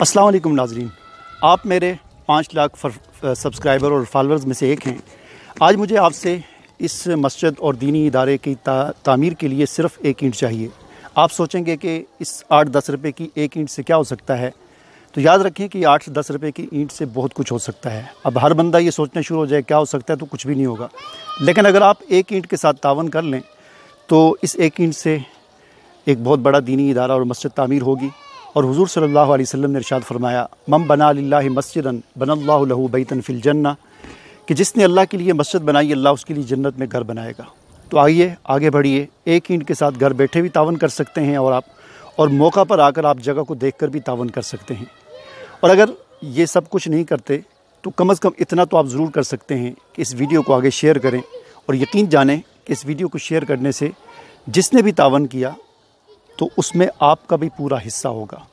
अस्सलाम वालेकुम नाजरीन आप मेरे पाँच लाख सब्सक्राइबर और फॉलोअर्स में से एक हैं आज मुझे आपसे इस मस्जिद और दीनी इदारे की ता, तामीर के लिए सिर्फ़ एक इंट चाहिए आप सोचेंगे कि इस आठ दस रुपये की एक इंट से क्या हो सकता है तो याद रखें कि आठ से दस रुपये की ईंट से बहुत कुछ हो सकता है अब हर बंदा ये सोचना शुरू हो जाए क्या हो सकता है तो कुछ भी नहीं होगा लेकिन अगर आप एक ईंट के साथ तावन कर लें तो इस एक ईंट से एक बहुत बड़ा दीनी इदारा और मस्जिद तामीर होगी और हुजूर सल्लल्लाहु अलैहि वसल्लम ने इरशाद फरमाया मम बना लाही मस्जिदन बनल्लाहु बैतन फिल जन्ना कि जिसने अल्लाह के लिए मस्जिद बनाई अल्लाह उसके लिए जन्नत में घर बनाएगा तो आइए आगे बढ़िए एक ईंट के साथ घर बैठे भी तावन कर सकते हैं और आप और मौका पर आकर आप जगह को देख कर भी तावन कर सकते हैं और अगर ये सब कुछ नहीं करते तो कम अज़ कम इतना तो आप ज़रूर कर सकते हैं कि इस वीडियो को आगे शेयर करें और यकीन जानें कि इस वीडियो को शेयर करने से जिसने भी तावन किया तो उसमें आपका भी पूरा हिस्सा होगा